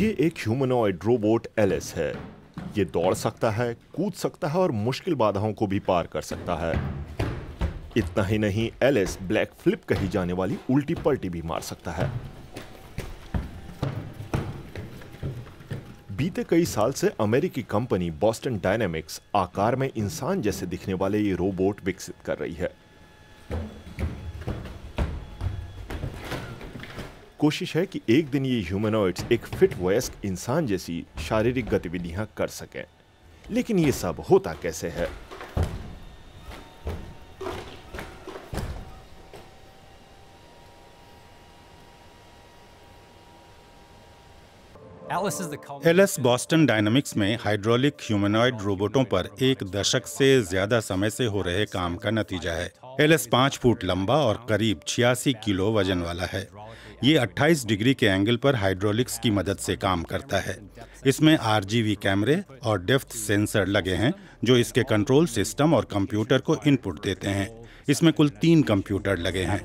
ये एक humanoid robot Alice है ये दौड़ सकता है कूद सकता है और मुश्किल बाधाओं को भी पार कर सकता है इतना ही नहीं एलिस ब्लैक फ्लिप कही जाने वाली उल्टी पलटी भी मार सकता है बीते कई साल से अमेरिकी कंपनी बॉस्टन डायनेमिक्स आकार में इंसान जैसे दिखने वाले ये रोबोट विकसित कर रही है कोशिश है कि एक दिन ये ह्यूमनॉइड्स एक फिट वयस्क इंसान जैसी शारीरिक गतिविधियां कर सकें लेकिन ये सब होता कैसे है एलएस बॉस्टन डायनामिक्स में हाइड्रोलिक ह्यूमनॉइड रोबोटों पर एक दशक से ज्यादा समय से हो रहे काम का नतीजा है एलएस पांच फुट लंबा और करीब छियासी किलो वजन वाला है ये 28 डिग्री के एंगल पर हाइड्रोलिक्स की मदद से काम करता है इसमें आर कैमरे और डेफ्थ सेंसर लगे हैं जो इसके कंट्रोल सिस्टम और कंप्यूटर को इनपुट देते हैं इसमें कुल तीन कंप्यूटर लगे हैं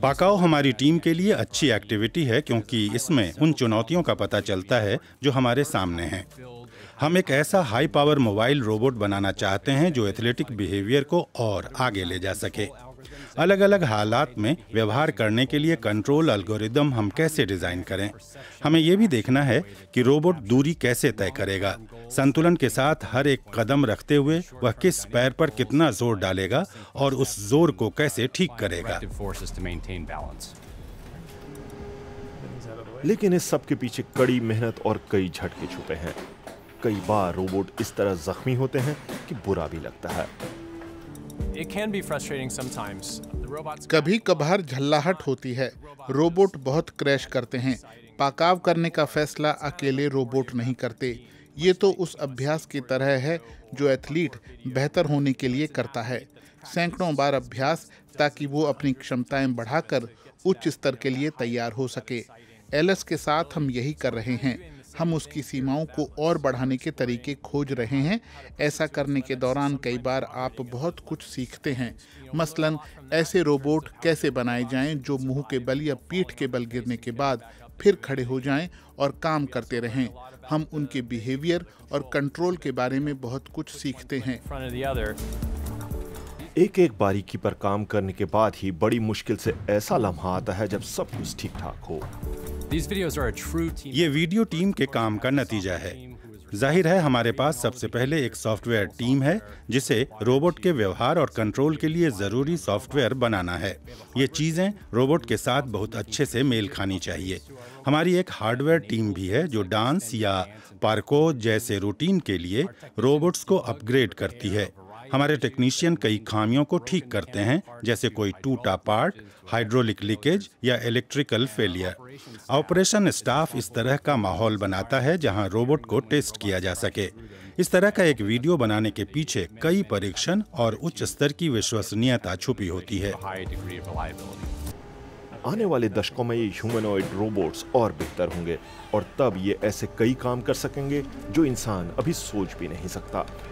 पाकाओ हमारी टीम के लिए अच्छी एक्टिविटी है क्योंकि इसमें उन चुनौतियों का पता चलता है जो हमारे सामने हैं हम एक ऐसा हाई पावर मोबाइल रोबोट बनाना चाहते हैं जो एथलेटिक बिहेवियर को और आगे ले जा सके अलग अलग हालात में व्यवहार करने के लिए कंट्रोल अल्गोरिदम हम कैसे डिजाइन करें हमें ये भी देखना है कि रोबोट दूरी कैसे तय करेगा संतुलन के साथ हर एक कदम रखते हुए वह किस पैर पर कितना जोर डालेगा और उस जोर को कैसे ठीक करेगा लेकिन इस सब के पीछे कड़ी मेहनत और कई झटके छुपे हैं कई बार रोबोट इस तरह जख्मी होते हैं कि बुरा भी लगता है कभी कभार झल्लाहट होती है रोबोट बहुत क्रैश करते हैं पाकाव करने का फैसला अकेले रोबोट नहीं करते ये तो उस अभ्यास की तरह है जो एथलीट बेहतर होने के लिए करता है सैकड़ों बार अभ्यास ताकि वो अपनी क्षमताएं बढ़ाकर उच्च स्तर के लिए तैयार हो सके एलएस के साथ हम यही कर रहे हैं हम उसकी सीमाओं को और बढ़ाने के तरीके खोज रहे हैं ऐसा करने के दौरान कई बार आप बहुत कुछ सीखते हैं मसलन ऐसे रोबोट कैसे बनाए जाएं जो मुंह के बल या पीठ के बल गिरने के बाद फिर खड़े हो जाएं और काम करते रहें हम उनके बिहेवियर और कंट्रोल के बारे में बहुत कुछ सीखते हैं एक एक बारीकी पर काम करने के बाद ही बड़ी मुश्किल से ऐसा लम्हा आता है जब सब कुछ ठीक ठाक हो ये वीडियो टीम के काम का नतीजा है जाहिर है हमारे पास सबसे पहले एक सॉफ्टवेयर टीम है जिसे रोबोट के व्यवहार और कंट्रोल के लिए ज़रूरी सॉफ्टवेयर बनाना है ये चीज़ें रोबोट के साथ बहुत अच्छे से मेल खानी चाहिए हमारी एक हार्डवेयर टीम भी है जो डांस या पार्को जैसे रूटीन के लिए रोबोट्स को अपग्रेड करती है हमारे टेक्नीशियन कई खामियों को ठीक करते हैं जैसे कोई टूटा पार्ट हाइड्रोलिक लीकेज या इलेक्ट्रिकल फेलियर ऑपरेशन स्टाफ इस तरह का माहौल बनाता है जहां रोबोट को टेस्ट किया जा सके इस तरह का एक वीडियो बनाने के पीछे कई परीक्षण और उच्च स्तर की विश्वसनीयता छुपी होती है आने वाले दशकों में ये ह्यूमनॉइड रोबोट्स और बेहतर होंगे और तब ये ऐसे कई काम कर सकेंगे जो इंसान अभी सोच भी नहीं सकता